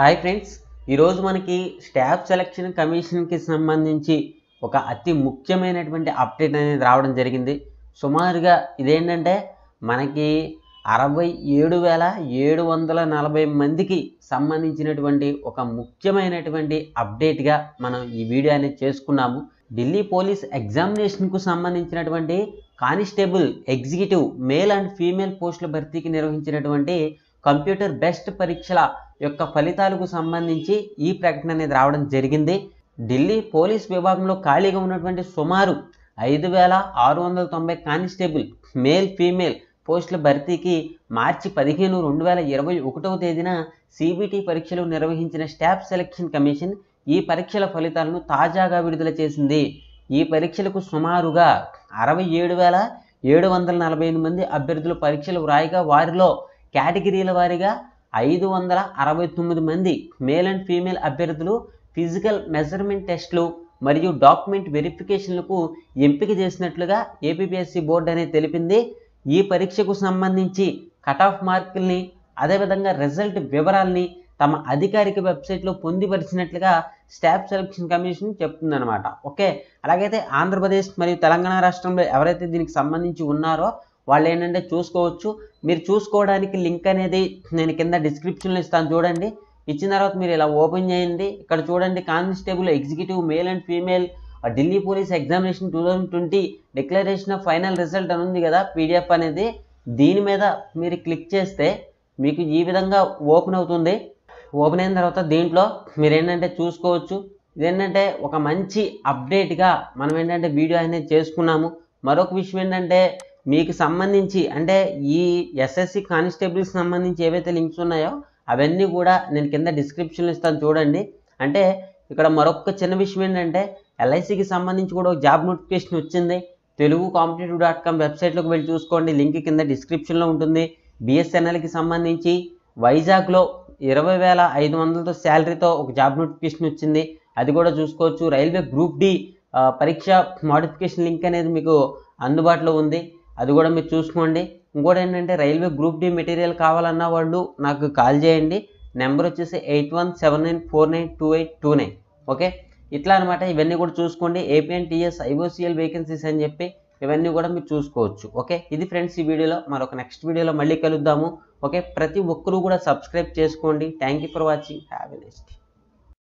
hi friends ఈరోజు మనకి staff selection కమిషన్కి సంబంధించి ఒక అతి ముఖ్యమైనటువంటి అప్డేట్ అనేది రావడం జరిగింది సుమారుగా ఇదేంటంటే మనకి అరవై ఏడు వేల ఏడు వందల నలభై మందికి సంబంధించినటువంటి ఒక ముఖ్యమైనటువంటి అప్డేట్గా మనం ఈ వీడియో అనేది చేసుకున్నాము ఢిల్లీ పోలీస్ ఎగ్జామినేషన్కు సంబంధించినటువంటి constable executive male and female పోస్టుల భర్తీకి నిర్వహించినటువంటి కంప్యూటర్ బెస్ట్ పరీక్షల యొక్క ఫలితాలకు సంబంధించి ఈ ప్రకటన అనేది రావడం జరిగింది ఢిల్లీ పోలీస్ విభాగంలో ఖాళీగా ఉన్నటువంటి సుమారు ఐదు వేల ఆరు వందల తొంభై కానిస్టేబుల్ మేల్ ఫీమేల్ పోస్టుల భర్తీకి మార్చి పదిహేను రెండు వేల ఇరవై ఒకటవ తేదీన సిబిటి పరీక్షలు నిర్వహించిన స్టాఫ్ సెలక్షన్ కమిషన్ ఈ పరీక్షల ఫలితాలను తాజాగా విడుదల చేసింది ఈ పరీక్షలకు సుమారుగా అరవై ఏడు వేల ఏడు వందల నలభై ఎనిమిది మంది అభ్యర్థులు పరీక్షలు వ్రాయగా వారిలో కేటగిరీల వారీగా ఐదు వందల అరవై తొమ్మిది మంది మేల్ అండ్ ఫీమేల్ అభ్యర్థులు ఫిజికల్ మెజర్మెంట్ టెస్టులు మరియు డాక్యుమెంట్ వెరిఫికేషన్లకు ఎంపిక చేసినట్లుగా ఏపీపీఎస్సీ బోర్డు అనేది తెలిపింది ఈ పరీక్షకు సంబంధించి కట్ ఆఫ్ మార్కుల్ని అదేవిధంగా రిజల్ట్ వివరాల్ని తమ అధికారిక వెబ్సైట్లో పొందిపరిచినట్లుగా స్టాఫ్ సెలక్షన్ కమిషన్ చెప్తుందనమాట ఓకే అలాగైతే ఆంధ్రప్రదేశ్ మరియు తెలంగాణ రాష్ట్రంలో ఎవరైతే దీనికి సంబంధించి ఉన్నారో వాళ్ళు ఏంటంటే చూసుకోవచ్చు మీరు చూసుకోవడానికి లింక్ అనేది నేను కింద డిస్క్రిప్షన్లో ఇస్తాను చూడండి ఇచ్చిన తర్వాత మీరు ఇలా ఓపెన్ చేయండి ఇక్కడ చూడండి constable executive male and female Delhi police examination two thousand twenty declaration of final result అని ఉంది కదా పీడిఎఫ్ అనేది దీని మీద మీరు క్లిక్ చేస్తే మీకు ఈ విధంగా ఓపెన్ అవుతుంది ఓపెన్ అయిన తర్వాత దీంట్లో మీరు ఏంటంటే చూసుకోవచ్చు ఇదేంటంటే ఒక మంచి అప్డేట్గా మనం ఏంటంటే వీడియో అనేది చేసుకున్నాము మరొక విషయం ఏంటంటే మీకు సంబంధించి అంటే ఈ ఎస్ఎస్సి కానిస్టేబుల్కి సంబంధించి ఏవైతే లింక్స్ ఉన్నాయో అవన్నీ కూడా నేను కింద డిస్క్రిప్షన్లో ఇస్తాను చూడండి అంటే ఇక్కడ మరొక చిన్న విషయం ఏంటంటే ఎల్ఐసికి సంబంధించి కూడా ఒక జాబ్ నోటిఫికేషన్ వచ్చింది తెలుగు కాంపిటేటివ్ డాట్ కామ్ వెబ్సైట్లోకి వెళ్ళి చూసుకోండి లింక్ కింద డిస్క్రిప్షన్లో ఉంటుంది బిఎస్ఎన్ఎల్కి సంబంధించి వైజాగ్లో ఇరవై వేల ఐదు వందలతో శాలరీతో ఒక జాబ్ నోటిఫికేషన్ వచ్చింది అది కూడా చూసుకోవచ్చు రైల్వే గ్రూప్ డి పరీక్ష మోడిఫికేషన్ లింక్ అనేది మీకు అందుబాటులో ఉంది అది కూడా మీరు చూసుకోండి ఇంకోటి ఏంటంటే రైల్వే గ్రూప్ డి మెటీరియల్ కావాలన్న వాళ్ళు నాకు కాల్ చేయండి నెంబర్ వచ్చేసి eight one seven nine four nine two eight two nine okay ఇట్లా అనమాట ఇవన్నీ కూడా చూసుకోండి ఏపీఎన్టీఎస్ ఐఓసిఎల్ వేకెన్సీస్ అని చెప్పి ఇవన్నీ కూడా మీరు చూసుకోవచ్చు ఓకే ఇది ఫ్రెండ్స్ ఈ వీడియోలో మరొక నెక్స్ట్ వీడియోలో మళ్ళీ కలుద్దాము ఓకే ప్రతి ఒక్కరూ కూడా సబ్స్క్రైబ్ చేసుకోండి thank for watching have a next